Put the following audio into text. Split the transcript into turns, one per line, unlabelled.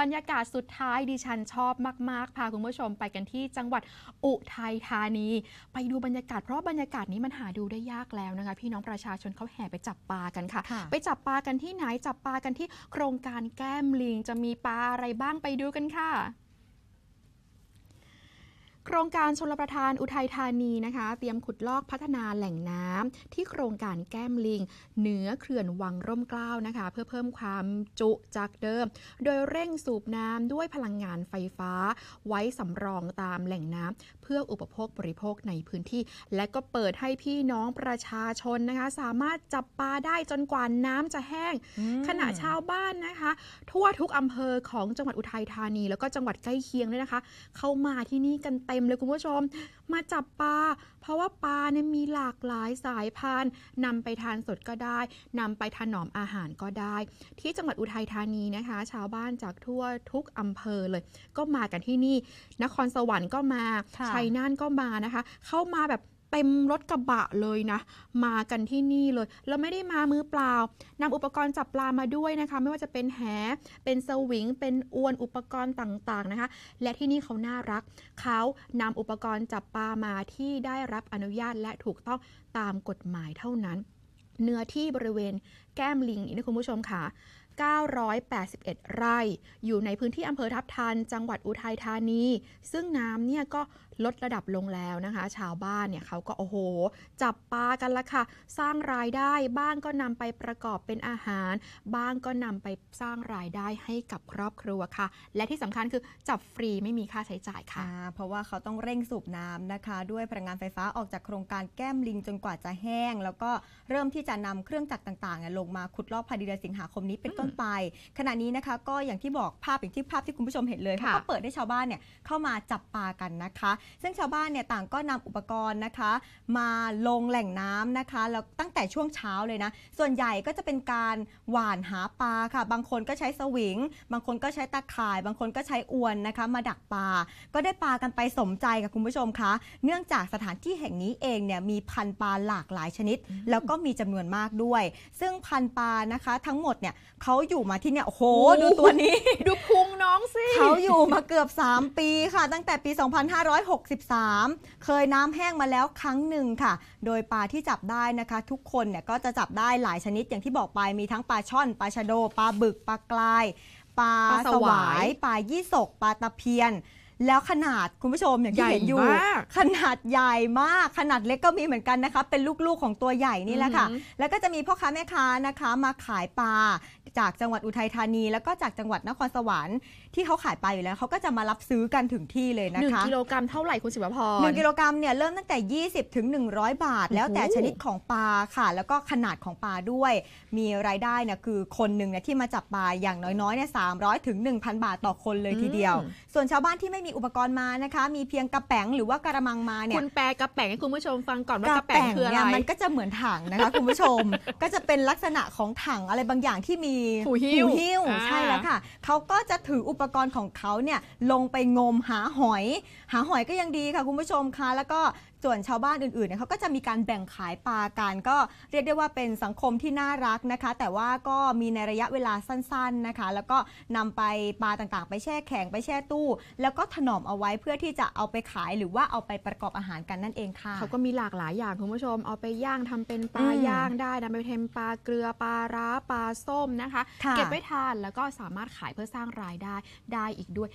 บรรยากาศสุดท้ายดิฉันชอบมาก ๆ พาคุณผู้ชมไปกันที่จังหวัดอุทัยธานี ไปดูบรรยากาศเพราะบรรยากาศนี้มันหาดูได้ยากแล้วนะคะพี่น้องประชาชนเขาแห่ไปจับปลากันค่ะ ไปจับปลากันที่ไหนจับปลากันที่โครงการแก้มลิง จะมีปลาอะไรบ้างไปดูกันค่ะโครงการชลประทานอุทัยธานีนะคะเตรียมขุดลอกพัฒนาแหล่งน้ำที่โครงการแก้มลิงเหนือเขื่อนวังร่มกล้าวนะคะเพื่อเพิ่มความจุจากเดิม โดยเร่งสูบน้ำด้วยพลังงานไฟฟ้า ไว้สำรองตามแหล่งน้ำ เพื่ออุปโภคบริโภคในพื้นที่ และก็เปิดให้พี่น้องประชาชนนะคะสามารถจับปลาได้จนกว่าน้ำจะแห้ง ขณะชาวบ้านนะคะ ทั่วทุกอำเภอของจังหวัดอุทัยธานี แล้วก็จังหวัดใกล้เคียงด้วยนะคะ เข้ามาที่นี่กันเต็มมเลยคุณผู้ชมมาจับปลาเพราะว่าปลาเนี่ยมีหลากหลายสายพันธุ์นำไปทานสดก็ได้นำไปถนอมอาหารก็ได้ ที่จังหวัดอุทัยธานีนะคะ ชาวบ้านจากทั่วทุกอำเภอเลย ก็มากันที่นี่ นครสวรรค์ก็มาชัยนาทก็มานะคะ เข้ามาแบบเต็มรถกระบะเลยนะ มากันที่นี่เลย แล้วไม่ได้มามือเปล่า นำอุปกรณ์จับปลามาด้วยนะคะไม่ว่าจะเป็นแหเป็นสวิง เป็นอวนอุปกรณ์ต่างๆนะคะ และที่นี่เขาน่ารัก เขานำอุปกรณ์จับปลามาที่ได้รับอนุญาตและถูกต้องตามกฎหมายเท่านั้น เนื้อที่บริเวณแก้มลิงนี่นะคุณผู้ชมค่ะ981 ไร่ อยู่ในพื้นที่ อำเภอทับทันจังหวัดอุทัยธานี ซึ่งน้ำเนี่ยก็ลดระดับลงแล้วนะคะ ชาวบ้าน เนี่ยเขาก็ โอ้โห จับปลากันละค่ะ สร้างรายได้ บ้างก็นำไปประกอบเป็นอาหาร บ้างก็นำไปสร้างรายได้ให้กับครอบครัวค่ะ และที่สำคัญคือจับฟรีไม่มีค่าใช้จ่ายค่ะ เพราะว่าเขาต้องเร่งสูบน้ำน
ะคะ ด้วยพลังงานไฟฟ้าออกจากโครงการแก้มลิงจนกว่าจะแห้ง แล้วก็เริ่มที่จะนำเครื่องจักรต่างๆ ลงมาขุดลอกภายในเดือนสิงหาคมนี้เป็นต้นนไปขณะนี้นะคะก็อย่างที่บอกภาพอย่างที่ภาพที่คุณผู้ชมเห็นเลยเขาก็เปิดให้ชาวบ้านเนี่ยเข้ามาจับปลากันนะคะ ซึ่งชาวบ้านเนี่ยต่างก็นำอุปกรณ์นะคะ มาลงแหล่งน้ำนะคะแล้วตั้งแต่ช่วงเช้าเลยนะส่วนใหญ่ก็จะเป็นการหว่านหาปลาค่ะ บางคนก็ใช้สวิง บางคนก็ใช้ตะข่าย บางคนก็ใช้อวนนะคะ มาดักปลา ก็ได้ปลากันไปสมใจค่ะคุณผู้ชมคะ เนื่องจากสถานที่แห่งนี้เองเนี่ยมีพันปลาหลากหลายชนิด แล้วก็มีจำนวนมากด้วย ซึ่งพันปลานะคะ ทั้งหมดเนี่ยเขาาอยู่มาที่เนี่ยโอ้โหดูตัวนี้ ดู
พุงน้องสิเขาอยู่มา
เกือบ 3 ปีค่ะ ตั้งแต่ปี 2563 เคยน้ำแห้งมาแล้วครั้งหนึ่งค่ะ โดยปลาที่จับได้นะคะทุกคนเนี่ยก็จะจับได้หลายชนิดอย่างที่บอกไป มีทั้งปลาช่อน ปลาชะโด ปลาบึก ปลากลาย ปลาสวาย ปลายี่สก ปลาตะเพียนแล้วขนาดคุณผู้ชมอย่างที่เห็นอยู่ ขนาดใหญ่มากขนาดเล็กก็มีเหมือนกันนะคะเป็นลูกๆของตัวใหญ่นี่แหละค่ะแล้วก็จะมีพ่อค้าแม่ค้านะคะมาขายปลาจากจังหวัดอุทัยธานีแล้วก็จากจังหวัดนครสวรรค์ที่เขาขายปลาอยู่แล้วเขาก็จะมารับซื้อกันถึงที่เลยนะคะหกิโล
กรัมเท่าไหร่คุณสิบพรหนึ่งกิโล
กรัมเนี่ยเริ่มตั้งแต่ 20ถึง100 บาท แล้วแต่ชนิดของปลาค่ะ แล้วก็ขนาดของปลาด้วย มีรายได้เนี่ยคือคนหนึ่งเนี่ยที่มาจับปลาอย่างน้อยๆเนี่ยสามร้อยถึงหนึ่งพันบาทต่อคนเลยทีเดียว ส่วนชาวบ้านที่ไม่มีีอุปกรณ์มานะคะมีเพียงกระแป๋งหรือว่ากระมังมาเนี่ยคุณแปลกระแป๋งให้คุณผู้ชมฟังก่อนว่ากระแป๋งคืออะไรมันก็จะเหมือนถังนะคะคุณผู้ชมก็จะเป็นลักษณะของถังอะไรบางอย่างที่มีหูหิ้วใช่แล้วค่ะเขาก็จะถืออุปกรณ์ของเขาเนี่ยลงไปงมหาหอย หาหอยก็ยังดีค่ะคุณผู้ชมคะแล้วก็ส่วนชาวบ้านอื่นๆเนี่ยเขาก็จะมีการแบ่งขายปลากันก็เรียกได้ว่าเป็นสังคมที่น่ารักนะคะ แต่ว่าก็มีในระยะเวลาสั้นๆนะคะ แล้วก็นำไปปลาต่างๆ ไปแช่แข็งไปแช่ตู้ แล้วก็ทถนอมเอาไว้เพื่อที่จะเอาไปขายหรือว่าเอาไปประกอบอ
าหารกันนั่นเองค่ะเขาก็มีหลากหลายอย่างคุณผู้ชมเอาไปย่างทำเป็นปลาย่าง ได้นำไปเทมปลาเกลือปลาร้าปลาส้มนะคะ เก็บไว้ทานแล้วก็สามารถขายเพื่อสร้างรายได้ได้อีกด้วย